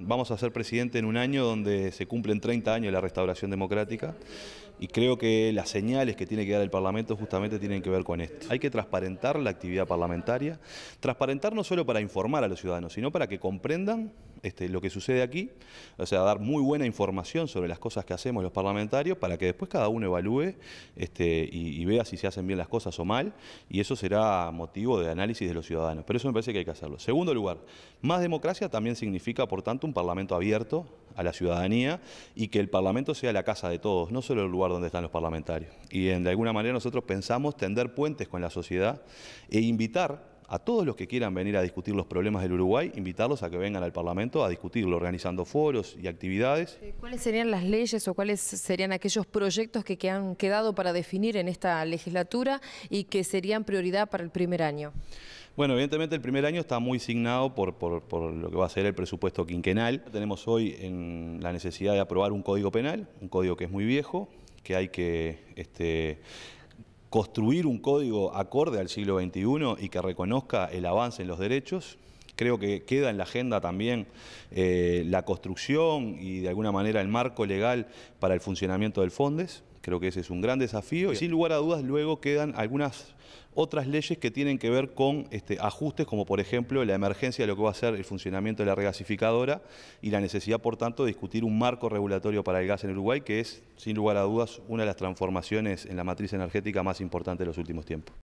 Vamos a ser presidente en un año donde se cumplen 30 años de la restauración democrática y creo que las señales que tiene que dar el Parlamento justamente tienen que ver con esto. Hay que transparentar la actividad parlamentaria, transparentar no solo para informar a los ciudadanos, sino para que comprendan este, lo que sucede aquí, o sea, dar muy buena información sobre las cosas que hacemos los parlamentarios para que después cada uno evalúe este, y, vea si se hacen bien las cosas o mal, y eso será motivo de análisis de los ciudadanos. Pero eso me parece que hay que hacerlo. Segundo lugar, más democracia también significa, por tanto, un Parlamento abierto a la ciudadanía y que el Parlamento sea la casa de todos, no solo el lugar donde están los parlamentarios. Y de alguna manera nosotros pensamos tender puentes con la sociedad e invitar a todos los que quieran venir a discutir los problemas del Uruguay, invitarlos a que vengan al Parlamento a discutirlo, organizando foros y actividades. Eh, ¿Cuáles serían las leyes o cuáles serían aquellos proyectos que, han quedado para definir en esta legislatura y que serían prioridad para el primer año? Bueno, evidentemente el primer año está muy signado por, por, lo que va a ser el presupuesto quinquenal. Tenemos hoy en la necesidad de aprobar un código penal, un código que es muy viejo, que hay que este, construir un código acorde al siglo XXI y que reconozca el avance en los derechos, Creo que queda en la agenda también eh, la construcción y de alguna manera el marco legal para el funcionamiento del Fondes. Creo que ese es un gran desafío. Y sin lugar a dudas, luego quedan algunas otras leyes que tienen que ver con este, ajustes, como por ejemplo la emergencia de lo que va a ser el funcionamiento de la regasificadora y la necesidad, por tanto, de discutir un marco regulatorio para el gas en Uruguay, que es, sin lugar a dudas, una de las transformaciones en la matriz energética más importante de los últimos tiempos.